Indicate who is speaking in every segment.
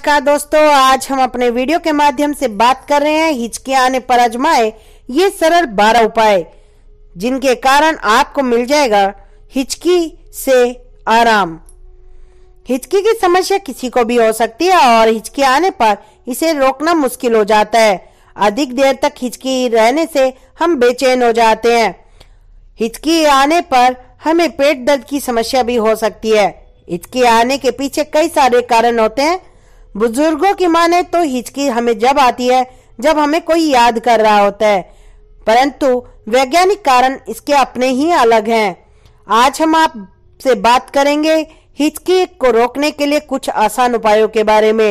Speaker 1: नमस्कार दोस्तों आज हम अपने वीडियो के माध्यम से बात कर रहे हैं हिचके आने पर अजमाए ये सरल बारह उपाय जिनके कारण आपको मिल जाएगा हिचकी से आराम हिचकी की समस्या किसी को भी हो सकती है और हिचकी आने पर इसे रोकना मुश्किल हो जाता है अधिक देर तक हिचकी रहने से हम बेचैन हो जाते हैं हिचकी आने पर हमें पेट दर्द की समस्या भी हो सकती है हिचकी आने के पीछे कई सारे कारण होते हैं बुजुर्गों की माने तो हिचकी हमें जब आती है जब हमें कोई याद कर रहा होता है परंतु वैज्ञानिक कारण इसके अपने ही अलग हैं आज हम आपसे बात करेंगे हिचकी को रोकने के लिए कुछ आसान उपायों के बारे में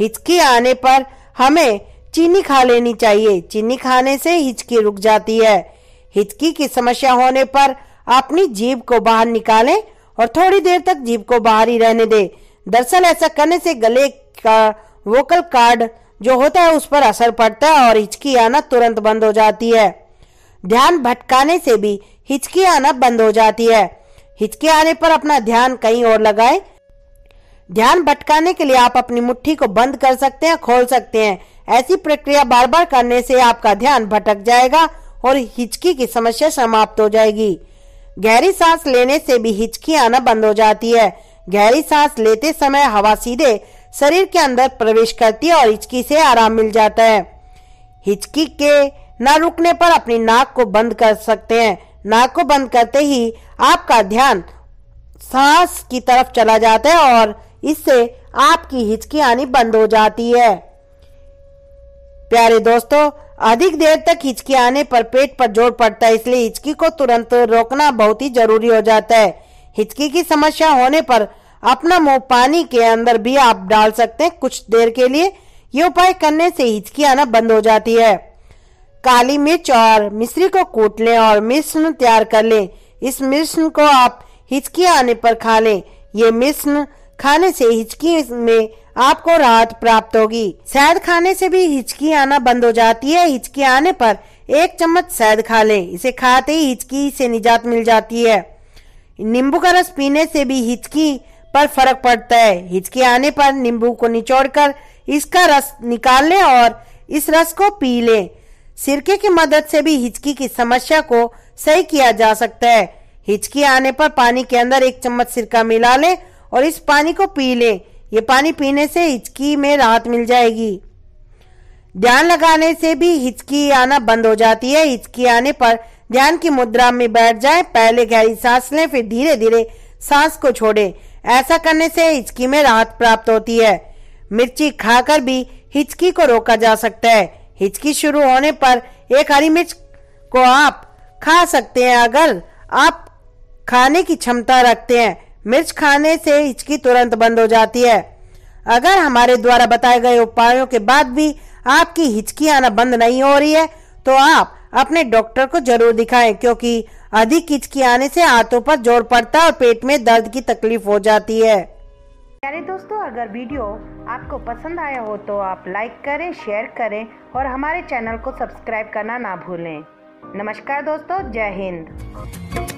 Speaker 1: हिचकी आने पर हमें चीनी खा लेनी चाहिए चीनी खाने से हिचकी रुक जाती है हिचकी की समस्या होने पर अपनी जीभ को बाहर निकालें और थोड़ी देर तक जीभ को बाहर ही रहने दें दरअसल ऐसा करने से गले का वोकल कार्ड जो होता है उस पर असर पड़ता है और हिचकी आना तुरंत बंद हो जाती है ध्यान भटकाने से भी हिचकी आना बंद हो जाती है हिचकी आने पर अपना ध्यान कहीं और लगाए ध्यान भटकाने के लिए आप अपनी मुट्ठी को बंद कर सकते हैं खोल सकते हैं ऐसी प्रक्रिया बार बार करने से आपका ध्यान भटक जाएगा और हिचकी की समस्या समाप्त हो जाएगी गहरी सांस लेने से भी हिचकी आना बंद हो जाती है गहरी सांस लेते समय हवा सीधे शरीर के अंदर प्रवेश करती है और हिचकी से आराम मिल जाता है हिचकी के न रुकने पर अपनी नाक को बंद कर सकते हैं नाक को बंद करते ही आपका ध्यान सांस की तरफ चला जाता है और इससे आपकी हिचकी आनी बंद हो जाती है प्यारे दोस्तों अधिक देर तक हिचकी आने पर पेट पर जोर पड़ता है इसलिए हिचकी को तुरंत रोकना बहुत ही जरूरी हो जाता है हिचकी की समस्या होने पर अपना मुंह पानी के अंदर भी आप डाल सकते हैं कुछ देर के लिए ये उपाय करने से हिचकी आना बंद हो जाती है काली मिर्च और मिश्री को कूट लें और मिश्रण तैयार कर लें इस मिश्रण को आप हिचकी आने पर खा लें ये मिश्रण खाने से हिचकी में आपको राहत प्राप्त होगी शहद खाने से भी हिचकी आना बंद हो जाती है हिचकी आने पर एक चम्मच शहद खा लें इसे खाते ही हिचकी से निजात मिल जाती है नींबू का रस पीने से भी हिचकी पर फर्क पड़ता है हिचकी आने पर नींबू को निचोड़कर इसका रस निकाल लें और इस रस को पी लें सिरके की मदद से भी हिचकी की समस्या को सही किया जा सकता है हिचकी आने पर पानी के अंदर एक चम्मच सिरका मिला लें और इस पानी को पी लें ये पानी पीने से हिचकी में राहत मिल जाएगी ध्यान लगाने से भी हिचकी आना बंद हो जाती है हिचकी आने पर ध्यान की मुद्रा में बैठ जाएं, पहले गहरी सांस लें फिर धीरे धीरे सांस को छोड़ें ऐसा करने से हिचकी में राहत प्राप्त होती है मिर्ची खाकर भी हिचकी को रोका जा सकता है हिचकी शुरू होने पर एक हरी मिर्च को आप खा सकते हैं अगर आप खाने की क्षमता रखते हैं मिर्च खाने से हिचकी तुरंत बंद हो जाती है अगर हमारे द्वारा बताए गए उपायों के बाद भी आपकी हिचकी आना बंद नहीं हो रही है तो आप अपने डॉक्टर को जरूर दिखाएं क्योंकि अधिक किचकी आने से हाथों पर जोर पड़ता है और पेट में दर्द की तकलीफ हो जाती है प्यारे दोस्तों अगर वीडियो आपको पसंद आया हो तो आप लाइक करें शेयर करें और हमारे चैनल को सब्सक्राइब करना ना भूलें नमस्कार दोस्तों जय हिंद